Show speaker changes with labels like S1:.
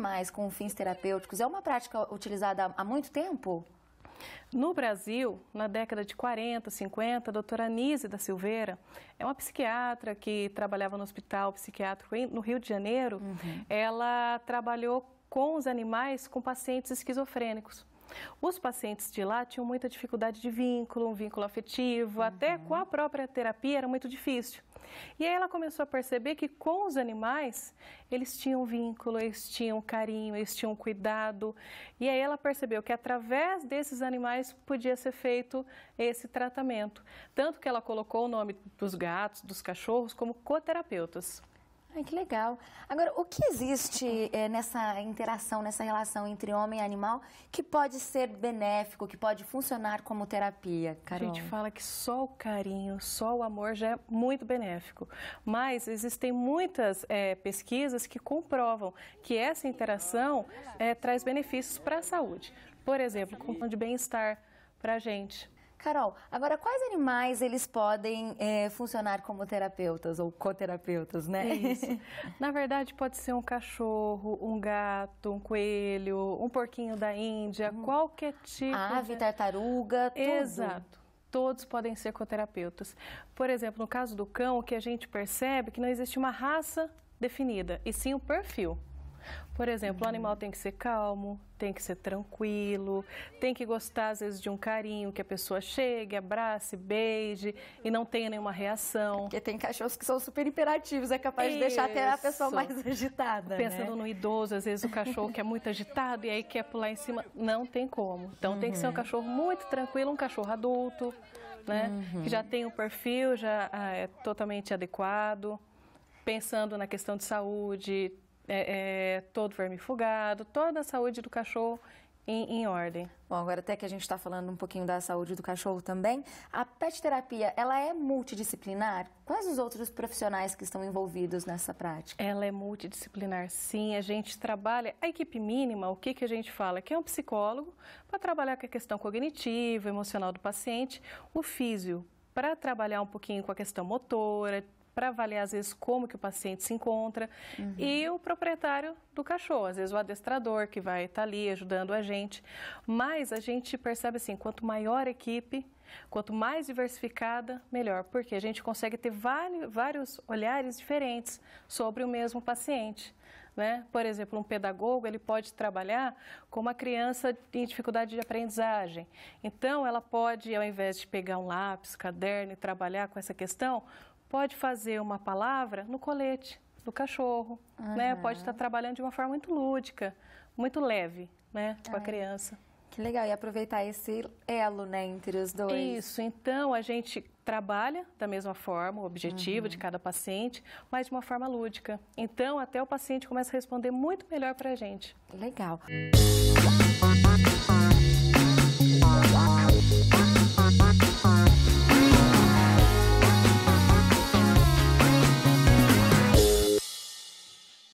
S1: mais com fins terapêuticos é uma prática utilizada há muito tempo? No Brasil, na década de 40, 50, a doutora Anise da Silveira é uma psiquiatra que trabalhava no hospital psiquiátrico no Rio de Janeiro. Uhum. Ela trabalhou com os animais com pacientes esquizofrênicos. Os pacientes de lá tinham muita dificuldade de vínculo, um vínculo afetivo, uhum. até com a própria terapia era muito difícil. E aí ela começou a perceber que com os animais eles tinham vínculo, eles tinham carinho, eles tinham cuidado. E aí ela percebeu que através desses animais podia ser feito esse tratamento. Tanto que ela colocou o nome dos gatos, dos cachorros como coterapeutas. Ai, que legal. Agora, o que existe é, nessa interação, nessa relação entre homem e animal que pode ser benéfico, que pode funcionar como terapia, Carol? A gente fala que só o carinho, só o amor já é muito benéfico. Mas existem muitas é, pesquisas que comprovam que essa interação é, traz benefícios para a saúde. Por exemplo, com de bem-estar para a gente Carol, agora quais animais eles podem é, funcionar como terapeutas ou coterapeutas, né? É isso. Na verdade, pode ser um cachorro, um gato, um coelho, um porquinho da Índia, hum. qualquer tipo. Ave, de... tartaruga, tudo. Exato todos podem ser coterapeutas. Por exemplo, no caso do cão, o que a gente percebe é que não existe uma raça definida, e sim um perfil. Por exemplo, o animal tem que ser calmo, tem que ser tranquilo, tem que gostar às vezes de um carinho, que a pessoa chegue, abrace, beije e não tenha nenhuma reação. Porque tem cachorros que são super imperativos, é capaz Isso. de deixar até a pessoa mais agitada. Pensando né? no idoso, às vezes o cachorro que é muito agitado e aí quer pular em cima, não tem como. Então uhum. tem que ser um uhum. cachorro muito tranquilo, um cachorro adulto, né? Uhum. Que já tem o um perfil, já ah, é totalmente adequado pensando na questão de saúde, é, é, todo vermifugado, toda a saúde do cachorro em, em, ordem. Bom, agora até que a gente está falando um pouquinho da saúde do cachorro também, a pet terapia, ela é multidisciplinar? Quais os outros profissionais que estão envolvidos nessa prática? Ela é multidisciplinar, sim. A gente trabalha, a equipe mínima, o que, que a gente fala? Que é um psicólogo para trabalhar com a questão cognitiva, emocional do paciente, o físio para trabalhar um pouquinho com a questão motora, para avaliar, às vezes, como que o paciente se encontra. Uhum. E o proprietário do cachorro, às vezes o adestrador que vai estar tá ali ajudando a gente. Mas a gente percebe assim, quanto maior a equipe, Quanto mais diversificada, melhor, porque a gente consegue ter vários olhares diferentes sobre o mesmo paciente. Né? Por exemplo, um pedagogo ele pode trabalhar com uma criança em dificuldade de aprendizagem. Então, ela pode, ao invés de pegar um lápis, caderno e trabalhar com essa questão, pode fazer uma palavra no colete do cachorro, uhum. né? Pode estar trabalhando de uma forma muito lúdica, muito leve, né, com a criança. Que legal, e aproveitar esse elo né, entre os dois. Isso, então a gente trabalha da mesma forma o objetivo uhum. de cada paciente, mas de uma forma lúdica. Então até o paciente começa a responder muito melhor para a gente. Legal. Música